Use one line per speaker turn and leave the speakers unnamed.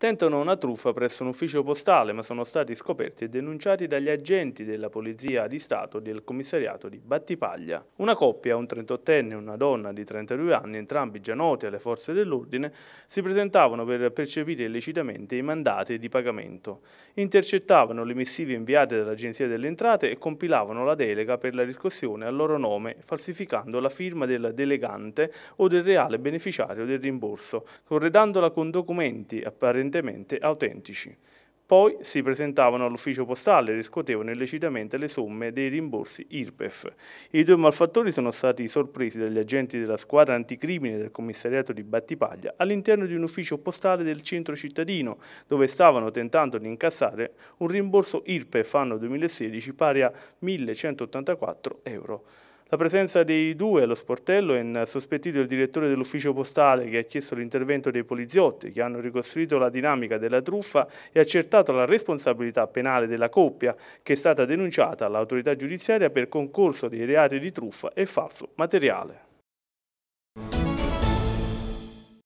tentano una truffa presso un ufficio postale ma sono stati scoperti e denunciati dagli agenti della Polizia di Stato del commissariato di Battipaglia. Una coppia, un 38enne e una donna di 32 anni, entrambi già noti alle forze dell'ordine, si presentavano per percepire illecitamente i mandati di pagamento. Intercettavano le missive inviate dall'Agenzia delle Entrate e compilavano la delega per la riscossione a loro nome, falsificando la firma del delegante o del reale beneficiario del rimborso, corredandola con documenti apparentemente apparentemente autentici. Poi si presentavano all'ufficio postale e riscuotevano illecitamente le somme dei rimborsi IRPEF. I due malfattori sono stati sorpresi dagli agenti della squadra anticrimine del commissariato di Battipaglia all'interno di un ufficio postale del centro cittadino, dove stavano tentando di incassare un rimborso IRPEF anno 2016 pari a 1.184 euro. La presenza dei due allo sportello è in sospettito il direttore dell'ufficio postale che ha chiesto l'intervento dei poliziotti che hanno ricostruito la dinamica della truffa e accertato la responsabilità penale della coppia che è stata denunciata all'autorità giudiziaria per concorso dei reati di truffa e falso materiale.